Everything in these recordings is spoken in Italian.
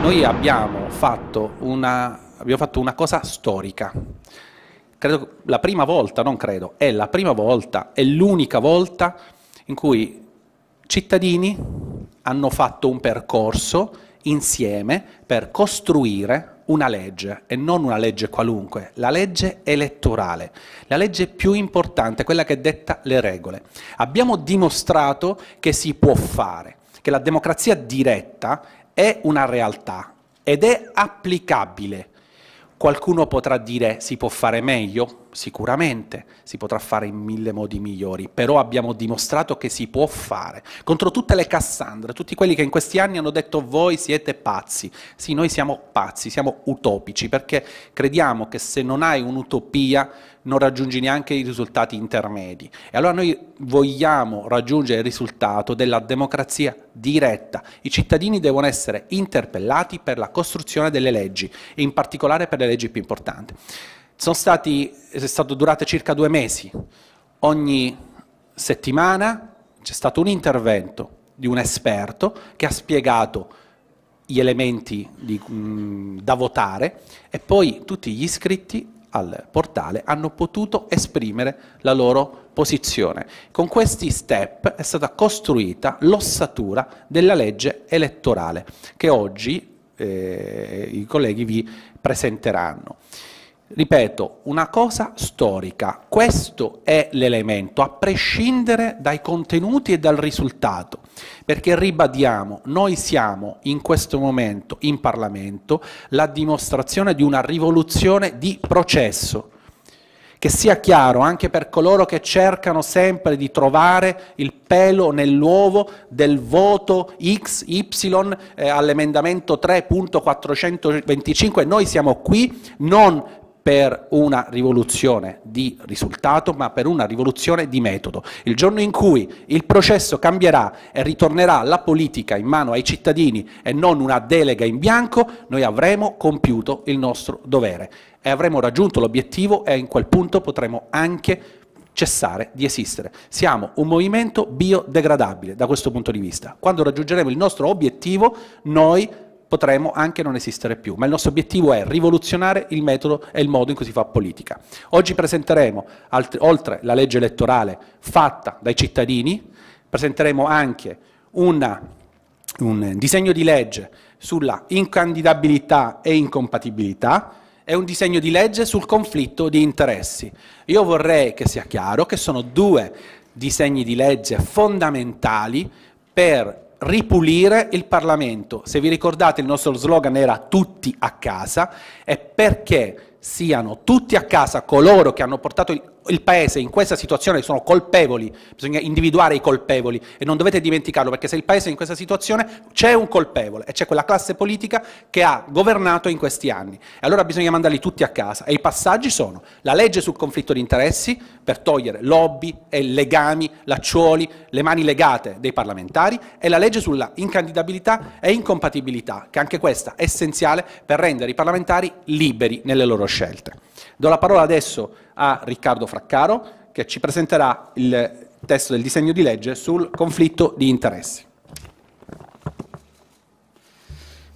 Noi abbiamo fatto una, abbiamo fatto una cosa storica. Credo, la prima volta, non credo, è la prima volta, è l'unica volta in cui cittadini hanno fatto un percorso insieme per costruire una legge e non una legge qualunque, la legge elettorale, la legge più importante, quella che detta le regole. Abbiamo dimostrato che si può fare, che la democrazia diretta è una realtà ed è applicabile. Qualcuno potrà dire si può fare meglio? sicuramente si potrà fare in mille modi migliori, però abbiamo dimostrato che si può fare. Contro tutte le Cassandre, tutti quelli che in questi anni hanno detto voi siete pazzi. Sì, noi siamo pazzi, siamo utopici, perché crediamo che se non hai un'utopia non raggiungi neanche i risultati intermedi. E allora noi vogliamo raggiungere il risultato della democrazia diretta. I cittadini devono essere interpellati per la costruzione delle leggi e in particolare per le leggi più importanti sono stati, è stato durata circa due mesi. Ogni settimana c'è stato un intervento di un esperto che ha spiegato gli elementi di, mh, da votare e poi tutti gli iscritti al portale hanno potuto esprimere la loro posizione. Con questi step è stata costruita l'ossatura della legge elettorale che oggi eh, i colleghi vi presenteranno. Ripeto, una cosa storica, questo è l'elemento, a prescindere dai contenuti e dal risultato, perché ribadiamo, noi siamo in questo momento in Parlamento la dimostrazione di una rivoluzione di processo. Che sia chiaro anche per coloro che cercano sempre di trovare il pelo nell'uovo del voto XY eh, all'emendamento 3.425, noi siamo qui non per una rivoluzione di risultato, ma per una rivoluzione di metodo. Il giorno in cui il processo cambierà e ritornerà la politica in mano ai cittadini e non una delega in bianco, noi avremo compiuto il nostro dovere e avremo raggiunto l'obiettivo e in quel punto potremo anche cessare di esistere. Siamo un movimento biodegradabile da questo punto di vista. Quando raggiungeremo il nostro obiettivo, noi potremo anche non esistere più, ma il nostro obiettivo è rivoluzionare il metodo e il modo in cui si fa politica. Oggi presenteremo, oltre la legge elettorale fatta dai cittadini, presenteremo anche una, un disegno di legge sulla incandidabilità e incompatibilità, e un disegno di legge sul conflitto di interessi. Io vorrei che sia chiaro che sono due disegni di legge fondamentali per ripulire il Parlamento. Se vi ricordate il nostro slogan era tutti a casa, è perché siano tutti a casa coloro che hanno portato il Paese in questa situazione sono colpevoli, bisogna individuare i colpevoli e non dovete dimenticarlo perché se il Paese è in questa situazione c'è un colpevole e c'è quella classe politica che ha governato in questi anni e allora bisogna mandarli tutti a casa e i passaggi sono la legge sul conflitto di interessi per togliere lobby e legami, lacciuoli, le mani legate dei parlamentari e la legge sulla incandidabilità e incompatibilità che anche questa è essenziale per rendere i parlamentari liberi nelle loro scelte. Do la parola adesso a Riccardo Fraccaro che ci presenterà il testo del disegno di legge sul conflitto di interessi.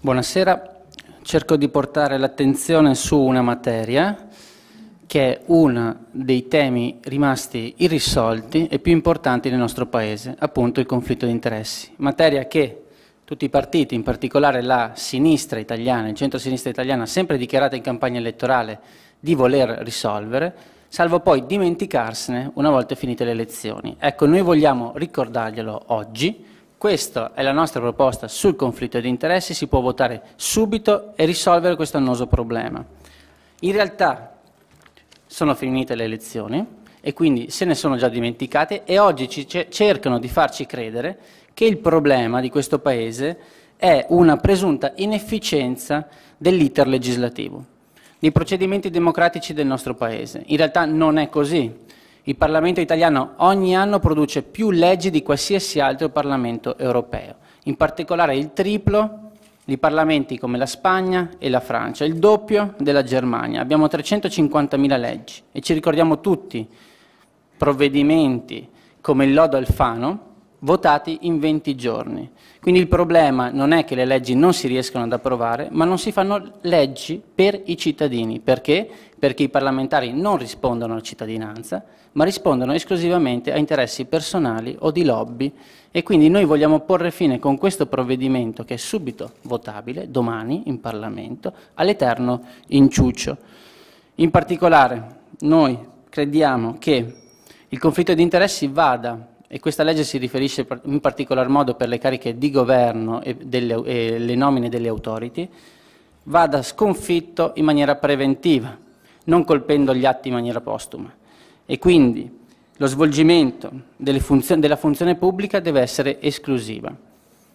Buonasera, cerco di portare l'attenzione su una materia che è uno dei temi rimasti irrisolti e più importanti nel nostro Paese, appunto il conflitto di interessi, materia che tutti i partiti, in particolare la sinistra italiana, il centro-sinistra italiana, ha sempre dichiarato in campagna elettorale di voler risolvere, salvo poi dimenticarsene una volta finite le elezioni. Ecco, noi vogliamo ricordarglielo oggi, questa è la nostra proposta sul conflitto di interessi, si può votare subito e risolvere questo annoso problema. In realtà sono finite le elezioni e quindi se ne sono già dimenticate e oggi cercano di farci credere che il problema di questo Paese è una presunta inefficienza dell'iter legislativo dei procedimenti democratici del nostro Paese. In realtà non è così. Il Parlamento italiano ogni anno produce più leggi di qualsiasi altro Parlamento europeo, in particolare il triplo di parlamenti come la Spagna e la Francia, il doppio della Germania. Abbiamo 350.000 leggi e ci ricordiamo tutti provvedimenti come il lodo Alfano, votati in 20 giorni. Quindi il problema non è che le leggi non si riescono ad approvare, ma non si fanno leggi per i cittadini. Perché? Perché i parlamentari non rispondono alla cittadinanza, ma rispondono esclusivamente a interessi personali o di lobby. E quindi noi vogliamo porre fine con questo provvedimento, che è subito votabile, domani in Parlamento, all'eterno inciuccio. In particolare, noi crediamo che il conflitto di interessi vada e questa legge si riferisce in particolar modo per le cariche di governo e, delle, e le nomine delle authority, vada sconfitto in maniera preventiva, non colpendo gli atti in maniera postuma. E quindi lo svolgimento funzioni, della funzione pubblica deve essere esclusiva.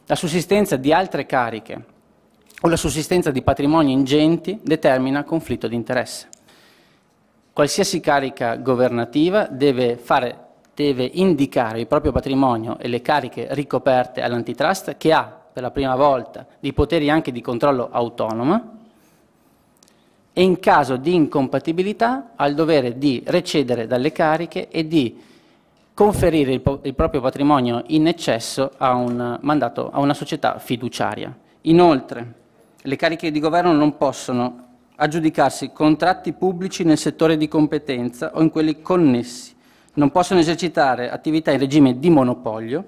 La sussistenza di altre cariche o la sussistenza di patrimoni ingenti determina conflitto di interesse. Qualsiasi carica governativa deve fare deve indicare il proprio patrimonio e le cariche ricoperte all'antitrust che ha per la prima volta dei poteri anche di controllo autonoma e in caso di incompatibilità ha il dovere di recedere dalle cariche e di conferire il, il proprio patrimonio in eccesso a, un mandato, a una società fiduciaria. Inoltre le cariche di governo non possono aggiudicarsi contratti pubblici nel settore di competenza o in quelli connessi non possono esercitare attività in regime di monopolio,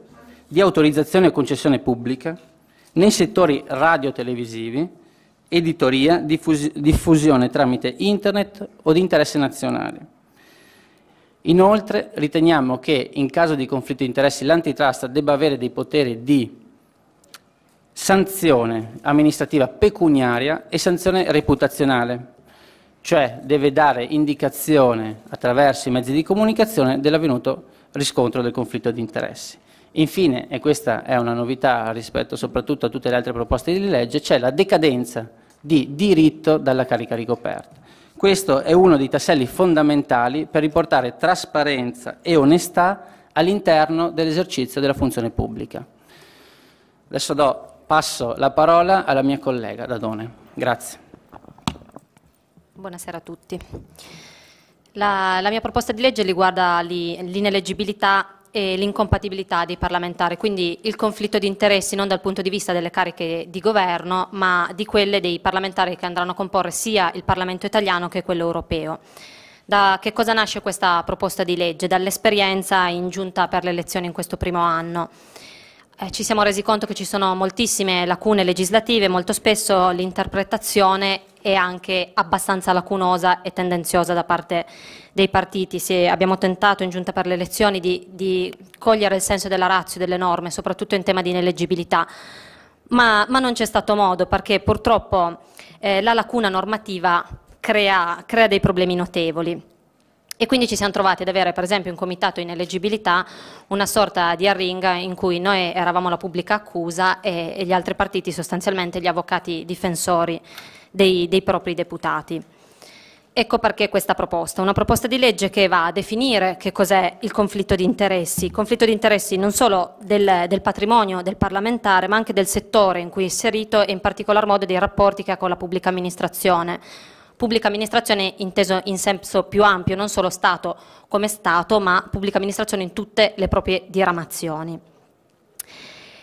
di autorizzazione o concessione pubblica, nei settori radio-televisivi, editoria, diffus- diffusione tramite internet o di interesse nazionale. Inoltre riteniamo che in caso di conflitto di interessi l'antitrust debba avere dei poteri di sanzione amministrativa pecuniaria e sanzione reputazionale, cioè deve dare indicazione attraverso i mezzi di comunicazione dell'avvenuto riscontro del conflitto di interessi. Infine, e questa è una novità rispetto soprattutto a tutte le altre proposte di legge, c'è la decadenza di diritto dalla carica ricoperta. Questo è uno dei tasselli fondamentali per riportare trasparenza e onestà all'interno dell'esercizio della funzione pubblica. Adesso do, passo la parola alla mia collega Dadone. Grazie. Buonasera a tutti. La, la, mia proposta di legge riguarda l'ineleggibilità e l'incompatibilità dei parlamentari, quindi il conflitto di interessi non dal punto di vista delle cariche di governo, ma di quelle dei parlamentari che andranno a comporre sia il Parlamento italiano che quello europeo. Da che cosa nasce questa proposta di legge? Dall'esperienza in giunta per le elezioni in questo primo anno eh, ci siamo resi conto che ci sono moltissime lacune legislative, molto spesso l'interpretazione è anche abbastanza lacunosa e tendenziosa da parte dei partiti. Se abbiamo tentato in giunta per le elezioni di, di cogliere il senso della razza delle norme, soprattutto in tema di ineleggibilità, ma, ma non c'è stato modo perché purtroppo eh, la lacuna normativa crea, crea dei problemi notevoli. E quindi ci siamo trovati ad avere per esempio in comitato ineleggibilità una sorta di arringa in cui noi eravamo la pubblica accusa e, e gli altri partiti sostanzialmente gli avvocati difensori dei, dei propri deputati. Ecco perché questa proposta, una proposta di legge che va a definire che cos'è il conflitto di interessi, conflitto di interessi non solo del, del, patrimonio del parlamentare ma anche del settore in cui è inserito e in particolar modo dei rapporti che ha con la pubblica amministrazione. Pubblica amministrazione inteso in senso più ampio, non solo Stato come Stato, ma pubblica amministrazione in tutte le proprie diramazioni.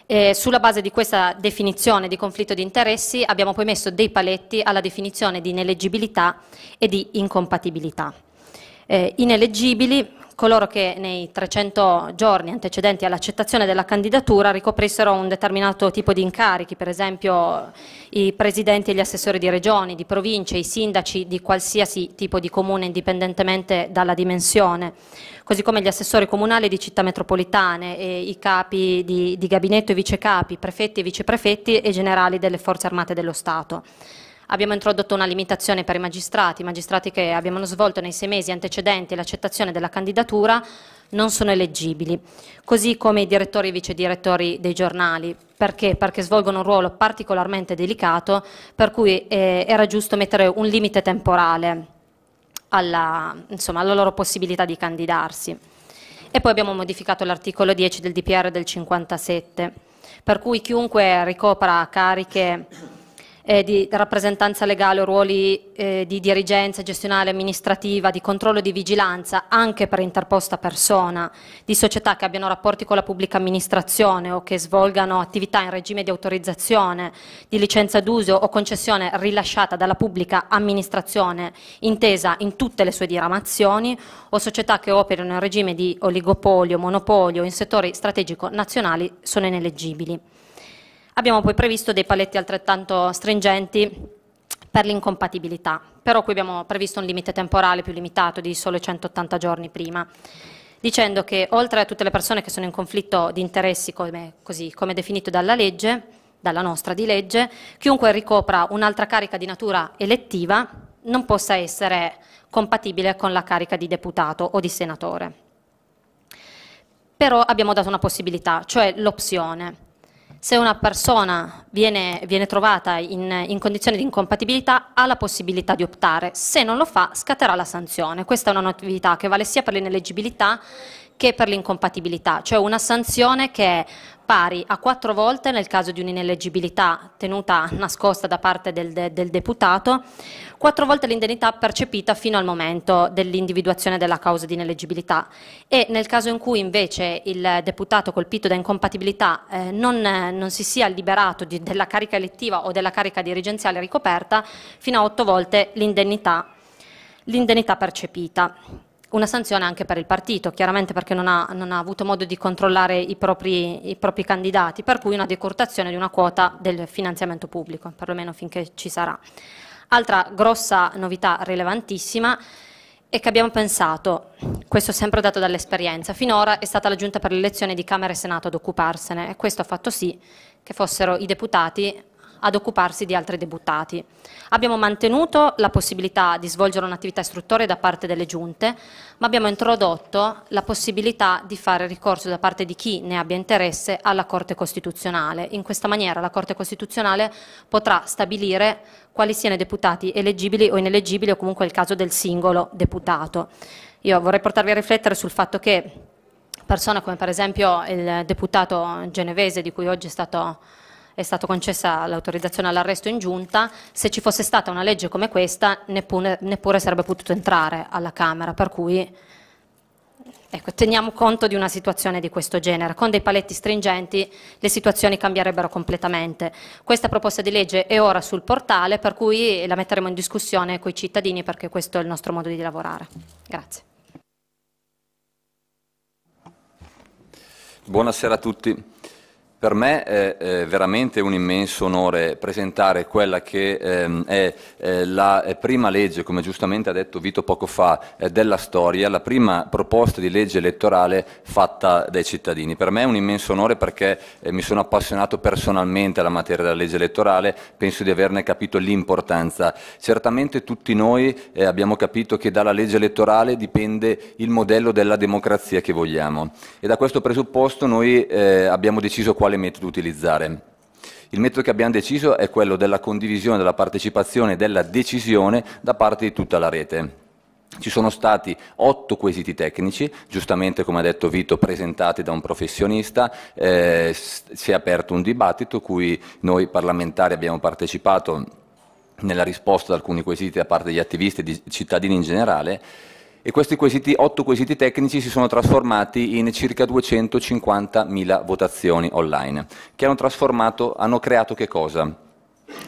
Eh, sulla base di questa definizione di conflitto di interessi abbiamo poi messo dei paletti alla definizione di ineleggibilità e di incompatibilità. Eh, ineleggibili coloro che nei 300 giorni antecedenti all'accettazione della candidatura ricoprissero un determinato tipo di incarichi, per esempio i presidenti e gli assessori di regioni, di province, i sindaci di qualsiasi tipo di comune indipendentemente dalla dimensione, così come gli assessori comunali di città metropolitane, e i capi di, di gabinetto e vicecapi, prefetti e viceprefetti e generali delle forze armate dello Stato. Abbiamo introdotto una limitazione per i magistrati, i magistrati che abbiamo svolto nei sei mesi antecedenti l'accettazione della candidatura non sono eleggibili, così come i direttori e vice direttori dei giornali. Perché? Perché svolgono un ruolo particolarmente delicato, per cui eh, era giusto mettere un limite temporale alla, insomma, alla loro possibilità di candidarsi. E poi abbiamo modificato l'articolo 10 del DPR del 57, per cui chiunque ricopra cariche eh, di rappresentanza legale, o ruoli eh, di dirigenza gestionale, amministrativa, di controllo e di vigilanza, anche per interposta persona, di società che abbiano rapporti con la pubblica amministrazione o che svolgano attività in regime di autorizzazione, di licenza d'uso o concessione rilasciata dalla pubblica amministrazione intesa in tutte le sue diramazioni, o società che operano in regime di oligopolio, monopolio in settori strategico nazionali sono ineleggibili. Abbiamo poi previsto dei paletti altrettanto stringenti per l'incompatibilità, però qui abbiamo previsto un limite temporale più limitato di solo 180 giorni prima, dicendo che oltre a tutte le persone che sono in conflitto di interessi come, così, come definito dalla legge, dalla nostra di legge, chiunque ricopra un'altra carica di natura elettiva non possa essere compatibile con la carica di deputato o di senatore. Però abbiamo dato una possibilità, cioè l'opzione se una persona viene, viene trovata in, in condizione di incompatibilità ha la possibilità di optare, se non lo fa scatterà la sanzione. Questa è una novità che vale sia per l'ineleggibilità che per l'incompatibilità, cioè una sanzione che è pari a quattro volte nel caso di un'ineleggibilità tenuta nascosta da parte del, de, del deputato, quattro volte l'indennità percepita fino al momento dell'individuazione della causa di ineleggibilità e nel caso in cui invece il deputato colpito da incompatibilità eh, non, non, si sia liberato di, della carica elettiva o della carica dirigenziale ricoperta, fino a otto volte l'indennità percepita una sanzione anche per il partito, chiaramente perché non ha, non ha avuto modo di controllare i propri, i propri, candidati, per cui una decurtazione di una quota del finanziamento pubblico, perlomeno finché ci sarà. Altra grossa novità rilevantissima è che abbiamo pensato, questo sempre dato dall'esperienza, finora è stata la giunta per l'elezione di Camera e Senato ad occuparsene e questo ha fatto sì che fossero i deputati ad occuparsi di altri deputati. Abbiamo mantenuto la possibilità di svolgere un'attività istruttoria da parte delle giunte, ma abbiamo introdotto la possibilità di fare ricorso da parte di chi ne abbia interesse alla Corte Costituzionale. In questa maniera la Corte Costituzionale potrà stabilire quali siano i deputati eleggibili o ineleggibili o comunque il caso del singolo deputato. Io vorrei portarvi a riflettere sul fatto che persone come per esempio il deputato genevese di cui oggi è stato è stata concessa l'autorizzazione all'arresto in giunta, se ci fosse stata una legge come questa neppure, neppure sarebbe potuto entrare alla Camera, per cui ecco, teniamo conto di una situazione di questo genere. Con dei paletti stringenti le situazioni cambierebbero completamente. Questa proposta di legge è ora sul portale, per cui la metteremo in discussione con i cittadini perché questo è il nostro modo di lavorare. Grazie. Buonasera a tutti. Per me è, veramente un immenso onore presentare quella che ehm, è, la prima legge, come giustamente ha detto Vito poco fa, eh, della storia, la prima proposta di legge elettorale fatta dai cittadini. Per me è un immenso onore perché eh, mi sono appassionato personalmente alla materia della legge elettorale, penso di averne capito l'importanza. Certamente tutti noi eh, abbiamo capito che dalla legge elettorale dipende il modello della democrazia che vogliamo e da questo presupposto noi abbiamo deciso quali quale metodo utilizzare. Il metodo che abbiamo deciso è quello della condivisione, della partecipazione e della decisione da parte di tutta la rete. Ci sono stati otto quesiti tecnici, giustamente come ha detto Vito, presentati da un professionista, eh, si è aperto un dibattito cui noi parlamentari abbiamo partecipato nella risposta ad alcuni quesiti da parte degli attivisti e di cittadini in generale e questi quesiti, 8 quesiti tecnici si sono trasformati in circa 250.000 votazioni online, che hanno, hanno creato che cosa?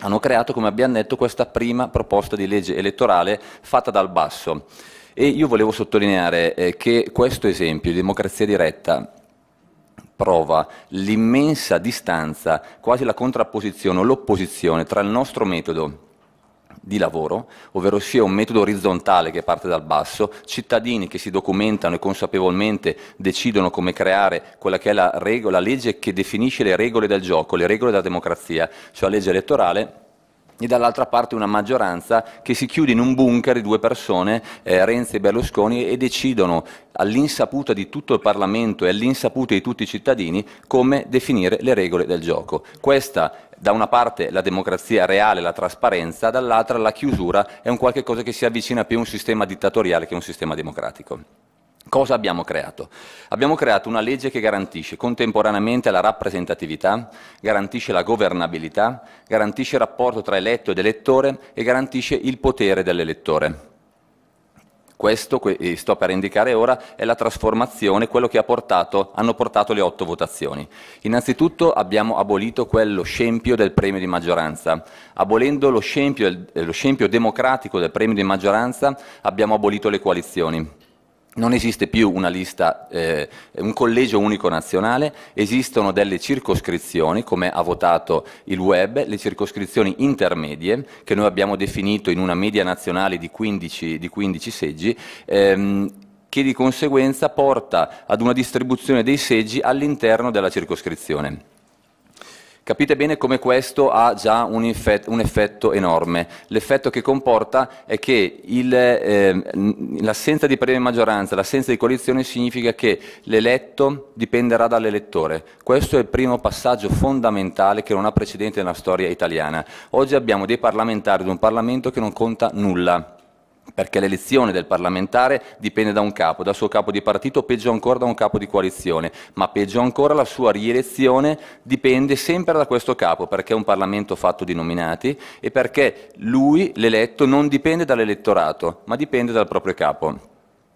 Hanno creato, come abbiamo detto, questa prima proposta di legge elettorale fatta dal basso. E io volevo sottolineare eh, che questo esempio di democrazia diretta prova l'immensa distanza, quasi la contrapposizione o l'opposizione tra il nostro metodo di lavoro, ovvero sia un metodo orizzontale che parte dal basso, cittadini che si documentano e consapevolmente decidono come creare quella che è la, regola, la legge che definisce le regole del gioco, le regole della democrazia, cioè la legge elettorale e dall'altra parte una maggioranza che si chiude in un bunker di due persone, eh, Renzi e Berlusconi, e decidono all'insaputa di tutto il Parlamento e all'insaputa di tutti i cittadini come definire le regole del gioco. Questa da una parte la democrazia reale, la trasparenza, dall'altra la chiusura è un qualche cosa che si avvicina più a un sistema dittatoriale che a un sistema democratico. Cosa abbiamo creato? Abbiamo creato una legge che garantisce contemporaneamente la rappresentatività, garantisce la governabilità, garantisce il rapporto tra eletto ed elettore e garantisce il potere dell'elettore. Questo, e eh, sto per indicare ora, è la trasformazione, quello che ha portato, hanno portato le otto votazioni. Innanzitutto abbiamo abolito quello scempio del premio di maggioranza. Abolendo lo scempio, eh, lo scempio democratico del premio di maggioranza abbiamo abolito le coalizioni non esiste più una lista, eh, un collegio unico nazionale, esistono delle circoscrizioni, come ha votato il web, le circoscrizioni intermedie, che noi abbiamo definito in una media nazionale di 15, di 15 seggi, ehm, che di conseguenza porta ad una distribuzione dei seggi all'interno della circoscrizione. Capite bene come questo ha già un, effetto, un effetto enorme. L'effetto che comporta è che eh, l'assenza di premio di maggioranza, l'assenza di coalizione significa che l'eletto dipenderà dall'elettore. Questo è il primo passaggio fondamentale che non ha precedente nella storia italiana. Oggi abbiamo dei parlamentari di un Parlamento che non conta nulla perché l'elezione del parlamentare dipende da un capo, dal suo capo di partito, peggio ancora da un capo di coalizione, ma peggio ancora la sua rielezione dipende sempre da questo capo, perché è un Parlamento fatto di nominati e perché lui, l'eletto, non dipende dall'elettorato, ma dipende dal proprio capo.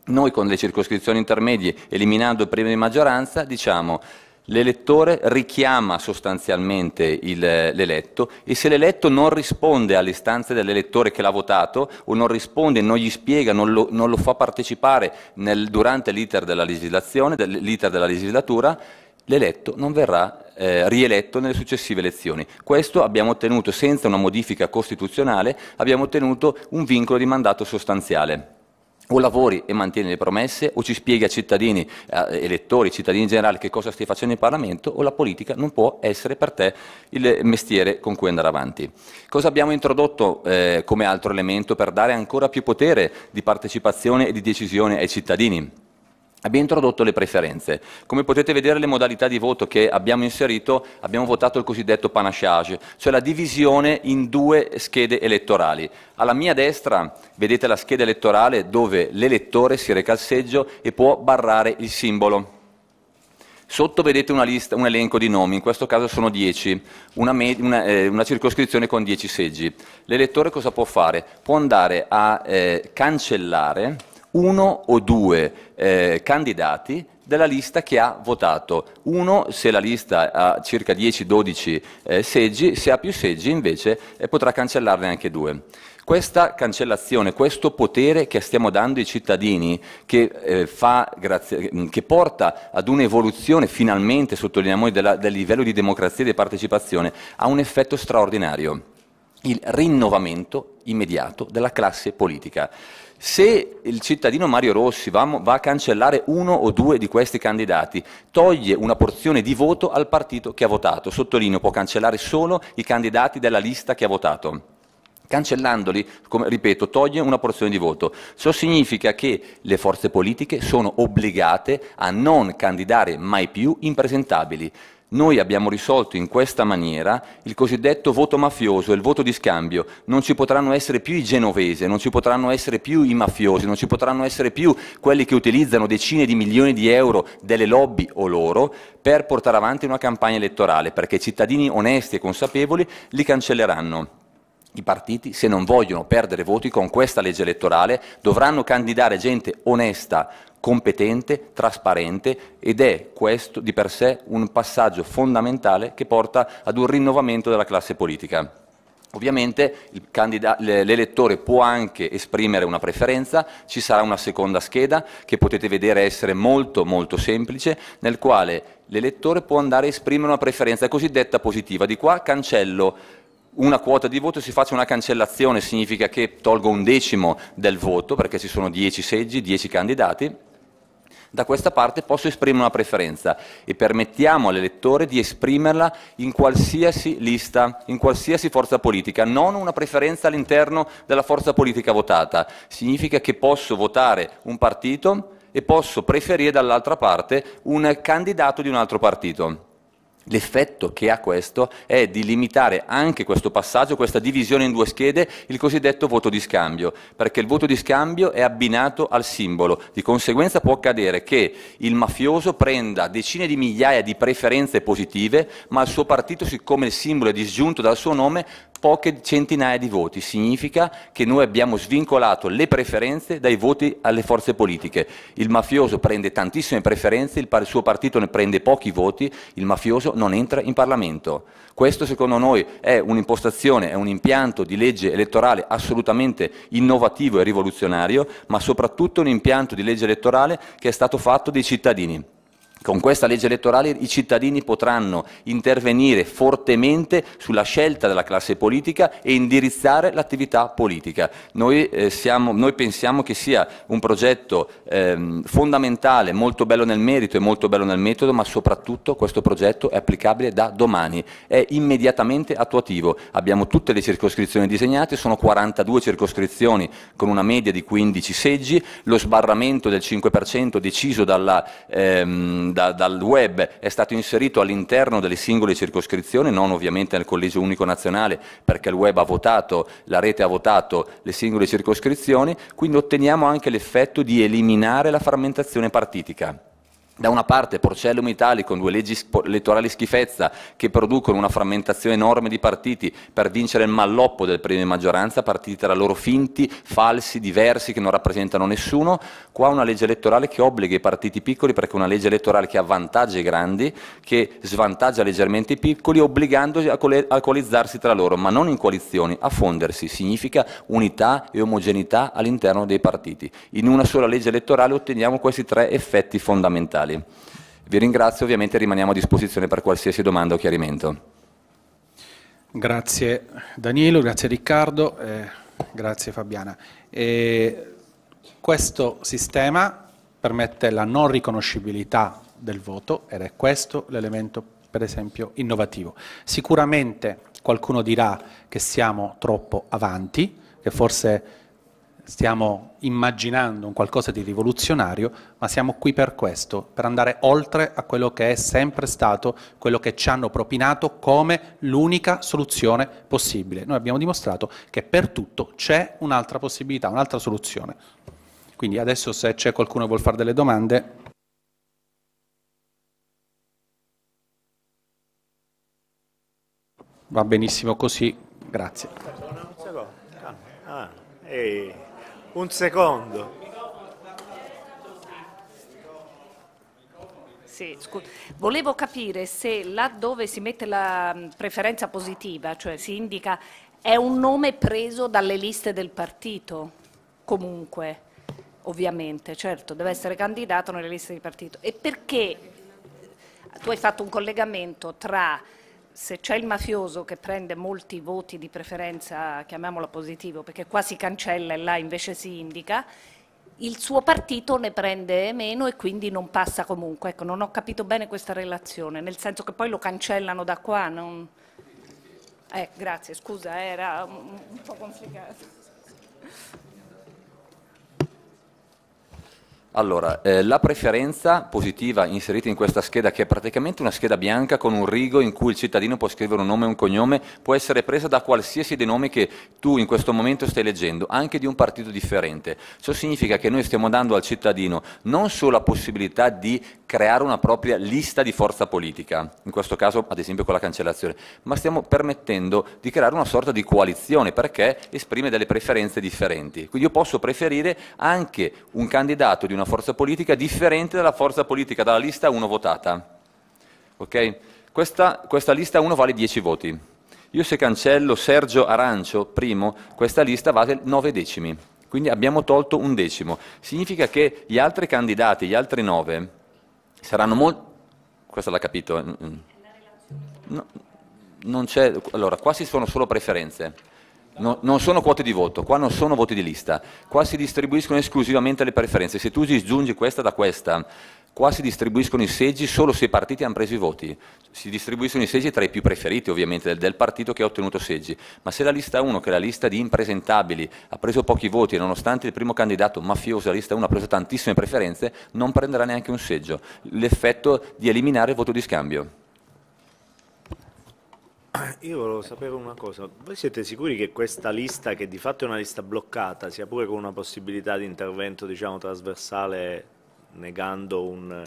Noi con le circoscrizioni intermedie, eliminando il premio di maggioranza, diciamo L'elettore richiama sostanzialmente il, l'eletto e se l'eletto non risponde alle istanze dell'elettore che l'ha votato o non risponde, non gli spiega, non lo, non lo fa partecipare nel, durante l'iter della legislazione, l'iter della legislatura, l'eletto non verrà eh, rieletto nelle successive elezioni. Questo abbiamo ottenuto senza una modifica costituzionale, abbiamo ottenuto un vincolo di mandato sostanziale o lavori e mantieni le promesse o ci spieghi a cittadini, a elettori, cittadini in generale che cosa stai facendo in Parlamento o la politica non può essere per te il mestiere con cui andare avanti. Cosa abbiamo introdotto eh, come altro elemento per dare ancora più potere di partecipazione e di decisione ai cittadini? Abbiamo introdotto le preferenze. Come potete vedere le modalità di voto che abbiamo inserito, abbiamo votato il cosiddetto panachage, cioè la divisione in due schede elettorali. Alla mia destra vedete la scheda elettorale dove l'elettore si reca al seggio e può barrare il simbolo. Sotto vedete lista, un elenco di nomi, in questo caso sono 10, una, una, eh, una, circoscrizione con 10 seggi. L'elettore cosa può fare? Può andare a eh, cancellare uno o due eh, candidati della lista che ha votato. Uno, se la lista ha circa 10-12 eh, seggi, se ha più seggi invece eh, potrà cancellarne anche due. Questa cancellazione, questo potere che stiamo dando ai cittadini, che, eh, fa, grazie, mm, che porta ad un'evoluzione finalmente, sottolineiamo, della, del livello di democrazia e di partecipazione, ha un effetto straordinario, il rinnovamento immediato della classe politica. Se il cittadino Mario Rossi va, va, a cancellare uno o due di questi candidati, toglie una porzione di voto al partito che ha votato. Sottolineo, può cancellare solo i candidati della lista che ha votato. Cancellandoli, come, ripeto, toglie una porzione di voto. Ciò significa che le forze politiche sono obbligate a non candidare mai più impresentabili. Noi abbiamo risolto in questa maniera il cosiddetto voto mafioso, il voto di scambio. Non ci potranno essere più i genovesi, non ci potranno essere più i mafiosi, non ci potranno essere più quelli che utilizzano decine di milioni di euro delle lobby o loro per portare avanti una campagna elettorale, perché i cittadini onesti e consapevoli li cancelleranno i partiti, se non vogliono perdere voti con questa legge elettorale, dovranno candidare gente onesta, competente, trasparente ed è questo di per sé un passaggio fondamentale che porta ad un rinnovamento della classe politica. Ovviamente l'elettore può anche esprimere una preferenza, ci sarà una seconda scheda che potete vedere essere molto molto semplice, nel quale l'elettore può andare a esprimere una preferenza cosiddetta positiva. Di qua cancello una quota di voto si faccia una cancellazione, significa che tolgo un decimo del voto, perché ci sono 10 seggi, 10 candidati, da questa parte posso esprimere una preferenza e permettiamo all'elettore di esprimerla in qualsiasi lista, in qualsiasi forza politica, non una preferenza all'interno della forza politica votata. Significa che posso votare un partito e posso preferire dall'altra parte un candidato di un altro partito. L'effetto che ha questo è di limitare anche questo passaggio, questa divisione in due schede, il cosiddetto voto di scambio, perché il voto di scambio è abbinato al simbolo. Di conseguenza può accadere che il mafioso prenda decine di migliaia di preferenze positive, ma il suo partito, siccome il simbolo è disgiunto dal suo nome, poche centinaia di voti, significa che noi abbiamo svincolato le preferenze dai voti alle forze politiche. Il mafioso prende tantissime preferenze, il suo partito ne prende pochi voti, il mafioso non entra in Parlamento. Questo secondo noi è un'impostazione, è un impianto di legge elettorale assolutamente innovativo e rivoluzionario, ma soprattutto un impianto di legge elettorale che è stato fatto dei cittadini. Con questa legge elettorale i cittadini potranno intervenire fortemente sulla scelta della classe politica e indirizzare l'attività politica. Noi, eh, siamo, noi, pensiamo che sia un progetto eh, fondamentale, molto bello nel merito e molto bello nel metodo, ma soprattutto questo progetto è applicabile da domani, è immediatamente attuativo. Abbiamo tutte le circoscrizioni disegnate, sono 42 circoscrizioni con una media di 15 seggi, lo sbarramento del 5% deciso dalla... Ehm, da, dal web è stato inserito all'interno delle singole circoscrizioni, non ovviamente nel collegio unico nazionale, perché il web ha votato, la rete ha votato le singole circoscrizioni, quindi otteniamo anche l'effetto di eliminare la frammentazione partitica da una parte Porcellum Italico con due leggi elettorali schifezza che producono una frammentazione enorme di partiti per vincere il malloppo del premio di maggioranza, partiti tra loro finti, falsi, diversi, che non rappresentano nessuno, qua una legge elettorale che obbliga i partiti piccoli perché è una legge elettorale che avvantaggia i grandi, che svantaggia leggermente i piccoli, obbligandosi a, a coalizzarsi tra loro, ma non in coalizioni, a fondersi, significa unità e omogeneità all'interno dei partiti. In una sola legge elettorale otteniamo questi tre effetti fondamentali sociali. Vi ringrazio, ovviamente rimaniamo a disposizione per qualsiasi domanda o chiarimento. Grazie Danilo, grazie Riccardo, eh, grazie Fabiana. E questo sistema permette la non riconoscibilità del voto ed è questo l'elemento per esempio innovativo. Sicuramente qualcuno dirà che siamo troppo avanti, che forse stiamo immaginando un qualcosa di rivoluzionario, ma siamo qui per questo, per andare oltre a quello che è sempre stato, quello che ci hanno propinato come l'unica soluzione possibile. Noi abbiamo dimostrato che per tutto c'è un'altra possibilità, un'altra soluzione. Quindi adesso se c'è qualcuno che vuole fare delle domande... Va benissimo così, grazie. Ah, ah un secondo. Sì, Volevo capire se laddove si mette la mm, preferenza positiva, cioè si indica è un nome preso dalle liste del partito, comunque, ovviamente, certo, deve essere candidato nelle liste del partito. E perché tu hai fatto un collegamento tra se c'è il mafioso che prende molti voti di preferenza, chiamiamolo positivo, perché qua si cancella e là invece si indica, il suo partito ne prende meno e quindi non passa comunque. Ecco, non ho capito bene questa relazione, nel senso che poi lo cancellano da qua. Non... Eh, grazie, scusa, era un po' complicato. Allora, eh, la preferenza positiva inserita in questa scheda, che è praticamente una scheda bianca con un rigo in cui il cittadino può scrivere un nome e un cognome, può essere presa da qualsiasi dei nomi che tu in questo momento stai leggendo, anche di un partito differente. Ciò significa che noi stiamo dando al cittadino non solo la possibilità di creare una propria lista di forza politica, in questo caso ad esempio con la cancellazione, ma stiamo permettendo di creare una sorta di coalizione perché esprime delle preferenze differenti. Quindi io posso preferire anche un candidato di una una forza politica differente dalla forza politica, dalla lista 1 votata. Okay? Questa, questa lista 1 vale 10 voti. Io se cancello Sergio Arancio, primo, questa lista vale 9 decimi. Quindi abbiamo tolto un decimo. Significa che gli altri candidati, gli altri 9, saranno molto... Questa l'ha capito? Eh, mm, mm. No, non c'è... Allora, qua si sono solo preferenze. No, non sono quote di voto, qua non sono voti di lista, qua si distribuiscono esclusivamente le preferenze. Se tu disgiungi questa da questa, qua si distribuiscono i seggi solo se i partiti hanno preso i voti. Si distribuiscono i seggi tra i più preferiti ovviamente del, del partito che ha ottenuto seggi. Ma se la lista 1, che è la lista di impresentabili, ha preso pochi voti e nonostante il primo candidato mafioso, la lista 1 ha preso tantissime preferenze, non prenderà neanche un seggio. L'effetto di eliminare il voto di scambio. Eh, io volevo sapere una cosa, voi siete sicuri che questa lista, che di fatto è una lista bloccata, sia pure con una possibilità di intervento diciamo, trasversale negando un,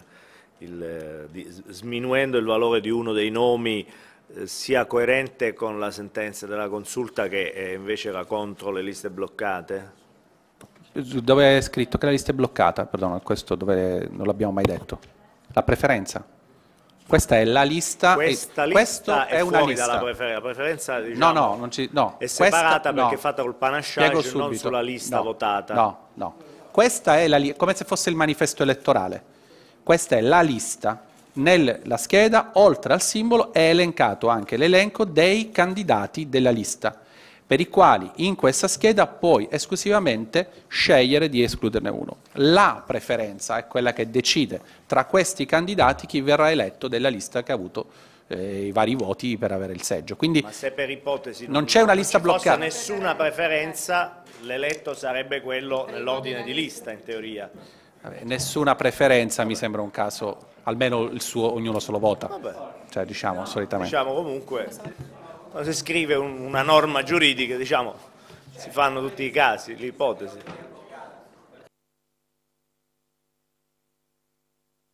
il, di, sminuendo il valore di uno dei nomi eh, sia coerente con la sentenza della consulta che eh, invece era contro le liste bloccate? Dove è scritto che la lista è bloccata? Perdono, questo dove, non l'abbiamo mai detto. La preferenza? Questa è la lista. Questa lista è, è una lista. dalla preferenza. La preferenza diciamo, no, no, non ci, no. è separata questa, perché no. è fatta col panasciage non sulla lista no, votata. No, no. Questa è la, come se fosse il manifesto elettorale. Questa è la lista. Nella scheda, oltre al simbolo, è elencato anche l'elenco dei candidati della lista per i quali in questa scheda puoi esclusivamente scegliere di escluderne uno. La preferenza è quella che decide tra questi candidati chi verrà eletto della lista che ha avuto eh, i vari voti per avere il seggio. Quindi Ma se per ipotesi non, non c'è una lista bloccata. Non c'è nessuna preferenza, l'eletto sarebbe quello nell'ordine di lista in teoria. Vabbè, nessuna preferenza mi sembra un caso, almeno il suo, ognuno solo vota. Cioè, diciamo solitamente. Diciamo comunque si scrive un, una norma giuridica diciamo, si fanno tutti i casi, l'ipotesi.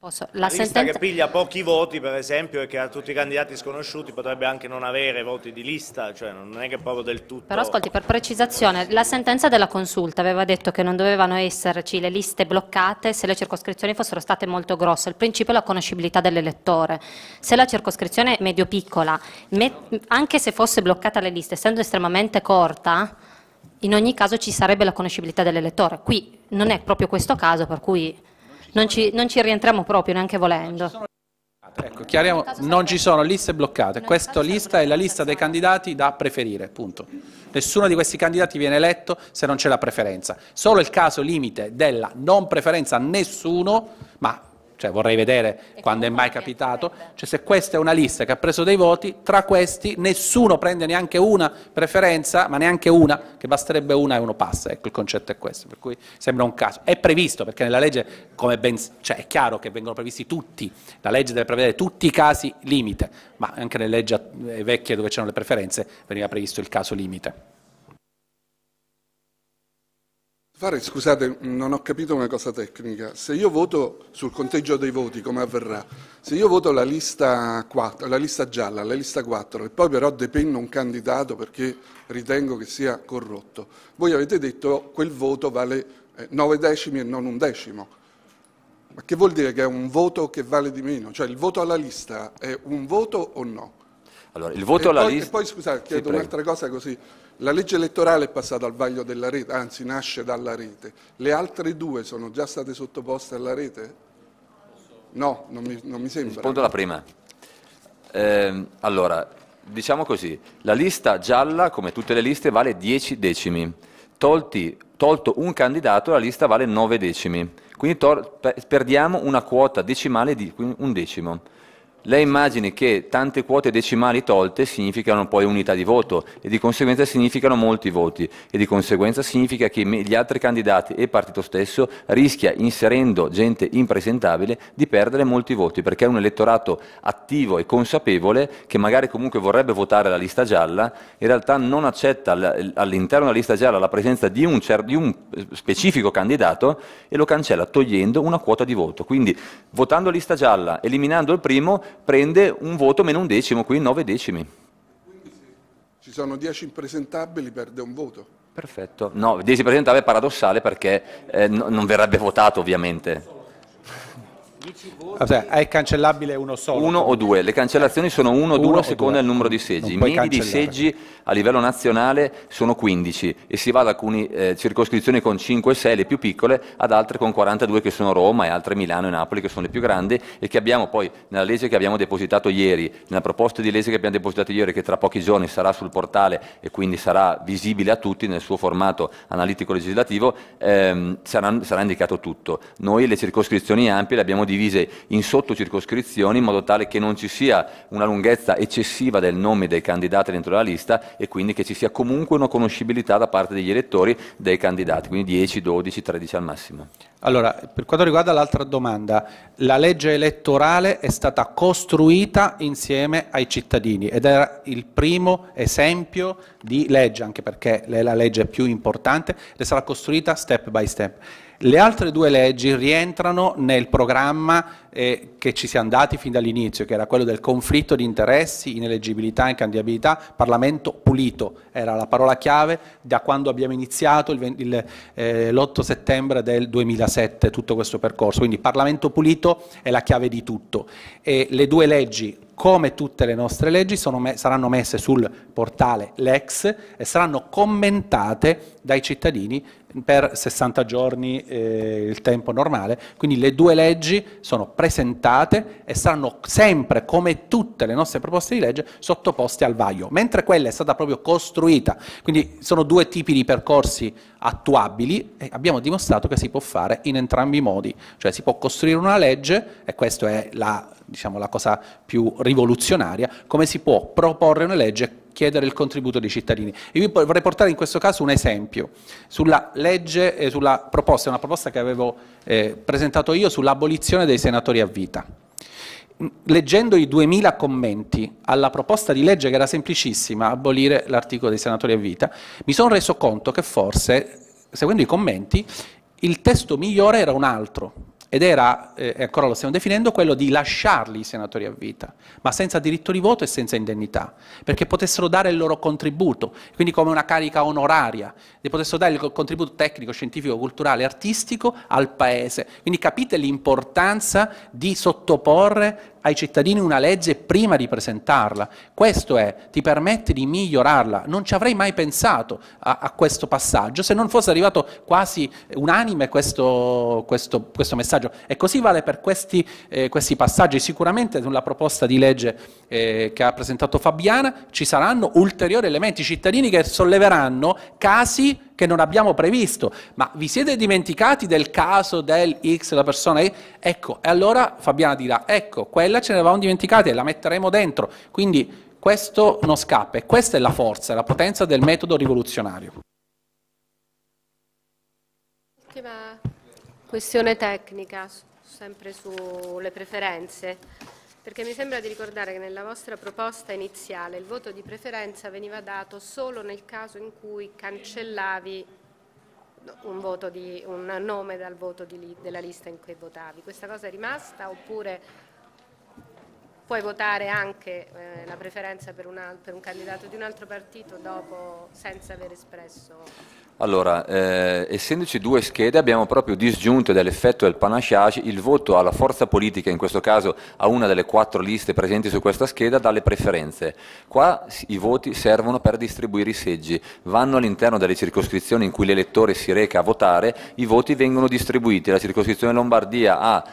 Posso, la, la sentenza... che piglia pochi voti, per esempio, e che ha tutti i candidati sconosciuti potrebbe anche non avere voti di lista, cioè non è che proprio del tutto... Però ascolti, per precisazione, la sentenza della consulta aveva detto che non dovevano esserci le liste bloccate se le circoscrizioni fossero state molto grosse, il principio è la conoscibilità dell'elettore. Se la circoscrizione è medio-piccola, me... anche se fosse bloccata le liste, essendo estremamente corta, in ogni caso ci sarebbe la conoscibilità dell'elettore. Qui non è proprio questo caso, per cui non ci, non ci rientriamo proprio neanche volendo. Ecco, chiariamo, non ci sono liste bloccate, questa lista è la lista dei candidati da preferire, punto. Nessuno di questi candidati viene eletto se non c'è la preferenza. Solo il caso limite della non preferenza a nessuno, ma cioè vorrei vedere e quando è mai capitato, cioè se questa è una lista che ha preso dei voti, tra questi nessuno prende neanche una preferenza, ma neanche una, che basterebbe una e uno passa, ecco il concetto è questo, per cui sembra un caso. È previsto, perché nella legge, come ben, cioè è chiaro che vengono previsti tutti, la legge deve prevedere tutti i casi limite, ma anche nelle leggi eh, vecchie dove c'erano le preferenze veniva previsto il caso limite. fare, scusate, non ho capito una cosa tecnica. Se io voto sul conteggio dei voti, come avverrà? Se io voto la lista, 4, la lista gialla, la lista 4, e poi però depenno un candidato perché ritengo che sia corrotto, voi avete detto quel voto vale 9 eh, decimi e non un decimo. Ma che vuol dire che è un voto che vale di meno? Cioè il voto alla lista è un voto o no? Allora, il voto e alla poi, lista... E poi, scusate, chiedo sì, un'altra cosa così la legge elettorale è passata al vaglio della rete, anzi nasce dalla rete. Le altre due sono già state sottoposte alla rete? No, non mi, non mi sembra. Rispondo alla prima. Eh, allora, diciamo così, la lista gialla, come tutte le liste, vale 10 decimi. Tolti, tolto un candidato, la lista vale 9 decimi. Quindi perdiamo una quota decimale di un decimo lei immagini che tante quote decimali tolte significano poi unità di voto e di conseguenza significano molti voti e di conseguenza significa che gli altri candidati e il partito stesso rischia, inserendo gente impresentabile, di perdere molti voti perché è un elettorato attivo e consapevole che magari comunque vorrebbe votare la lista gialla, in realtà non accetta all'interno della lista gialla la presenza di un, cer- di un specifico candidato e lo cancella togliendo una quota di voto. Quindi votando la lista gialla, eliminando il primo, prende un voto meno un decimo, quindi nove decimi. se ci sono dieci impresentabili perde un voto. Perfetto. No, dieci impresentabili è paradossale perché eh, no, non verrebbe votato ovviamente. Vabbè, è cancellabile uno solo. Uno o due, le cancellazioni sono uno, uno due o seconda del numero di seggi. I medi di seggi a livello nazionale sono 15 e si va da alcune eh, circoscrizioni con 5 e 6, le più piccole, ad altre con 42 che sono Roma e altre Milano e Napoli che sono le più grandi e che abbiamo poi nella legge che abbiamo depositato ieri, nella proposta di legge che abbiamo depositato ieri che tra pochi giorni sarà sul portale e quindi sarà visibile a tutti nel suo formato analitico legislativo, ehm, sarà, sarà indicato tutto. Noi le circoscrizioni ampie le abbiamo diviso divise in sottocircoscrizioni in modo tale che non ci sia una lunghezza eccessiva del nome dei candidati dentro la lista e quindi che ci sia comunque una conoscibilità da parte degli elettori dei candidati, quindi 10, 12, 13 al massimo. Allora, per quanto riguarda l'altra domanda, la legge elettorale è stata costruita insieme ai cittadini ed era il primo esempio di legge, anche perché è la legge più importante, ed è stata costruita step by step. Le altre due leggi rientrano nel programma eh, che ci siamo dati fin dall'inizio, che era quello del conflitto di interessi, ineleggibilità, incandiabilità, Parlamento pulito, era la parola chiave da quando abbiamo iniziato eh, l'8 settembre del 2007 tutto questo percorso, quindi Parlamento pulito è la chiave di tutto. E le due leggi come tutte le nostre leggi, me saranno messe sul portale Lex e saranno commentate dai cittadini per 60 giorni eh, il tempo normale, quindi le due leggi sono presentate e saranno sempre, come tutte le nostre proposte di legge, sottoposte al vaglio, mentre quella è stata proprio costruita, quindi sono due tipi di percorsi attuabili e abbiamo dimostrato che si può fare in entrambi i modi, cioè si può costruire una legge, e questa è la diciamo, la cosa più rivoluzionaria, come si può proporre una legge e chiedere il contributo dei cittadini. Io vi vorrei portare in questo caso un esempio sulla legge e sulla proposta, una proposta che avevo eh, presentato io sull'abolizione dei senatori a vita. Leggendo i 2000 commenti alla proposta di legge che era semplicissima, abolire l'articolo dei senatori a vita, mi sono reso conto che forse, seguendo i commenti, il testo migliore era un altro, ed era, eh, e ancora lo stiamo definendo, quello di lasciarli i senatori a vita, ma senza diritto di voto e senza indennità, perché potessero dare il loro contributo, quindi come una carica onoraria, e potessero dare il contributo tecnico, scientifico, culturale, artistico al Paese. Quindi capite l'importanza di sottoporre ai cittadini una legge prima di presentarla. Questo è, ti permette di migliorarla. Non ci avrei mai pensato a, a questo passaggio se non fosse arrivato quasi unanime questo, questo, questo messaggio. E così vale per questi, eh, questi passaggi. Sicuramente sulla proposta di legge eh, che ha presentato Fabiana ci saranno ulteriori elementi cittadini che solleveranno casi che non abbiamo previsto, ma vi siete dimenticati del caso del X, la persona Y? Ecco, e allora Fabiana dirà, ecco, quella ce ne avevamo dimenticati e la metteremo dentro. Quindi questo non scappa e questa è la forza, la potenza del metodo rivoluzionario. Ultima questione tecnica, sempre sulle preferenze perché mi sembra di ricordare che nella vostra proposta iniziale il voto di preferenza veniva dato solo nel caso in cui cancellavi un, di, un nome dal voto di, della lista in cui votavi. Questa cosa è rimasta oppure puoi votare anche eh, la preferenza per, una, per, un candidato di un altro partito dopo senza aver espresso? Allora, eh, essendoci due schede abbiamo proprio disgiunto dall'effetto del panachage il voto alla forza politica, in questo caso a una delle quattro liste presenti su questa scheda, dalle preferenze. Qua i voti servono per distribuire i seggi, vanno all'interno delle circoscrizioni in cui l'elettore si reca a votare, i voti vengono distribuiti, la circoscrizione Lombardia ha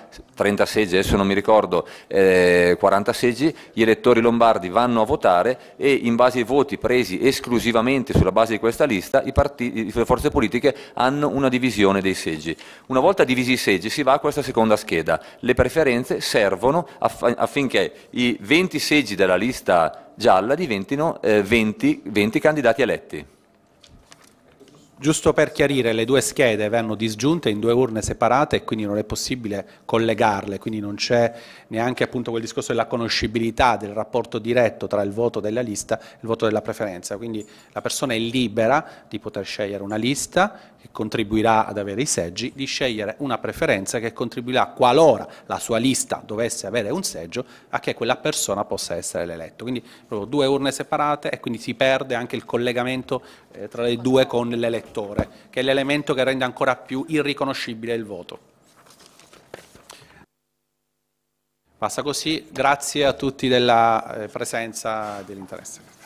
30 seggi, adesso non mi ricordo, eh, 40 seggi, gli elettori lombardi vanno a votare e in base ai voti presi esclusivamente sulla base di questa lista partiti, le forze politiche hanno una divisione dei seggi. Una volta divisi i seggi si va a questa seconda scheda. Le preferenze servono aff affinché i 20 seggi della lista gialla diventino eh, 20, 20 candidati eletti. Giusto per chiarire, le due schede vanno disgiunte in due urne separate e quindi non è possibile collegarle, quindi non c'è neanche appunto quel discorso della conoscibilità del rapporto diretto tra il voto della lista e il voto della preferenza, quindi la persona è libera di poter scegliere una lista che contribuirà ad avere i seggi, di scegliere una preferenza che contribuirà qualora la sua lista dovesse avere un seggio a che quella persona possa essere l'eletto. Quindi proprio due urne separate e quindi si perde anche il collegamento eh, tra le due con l'elettore fattore, che è l'elemento che rende ancora più irriconoscibile il voto. Basta così, grazie a tutti della eh, presenza e dell'interesse.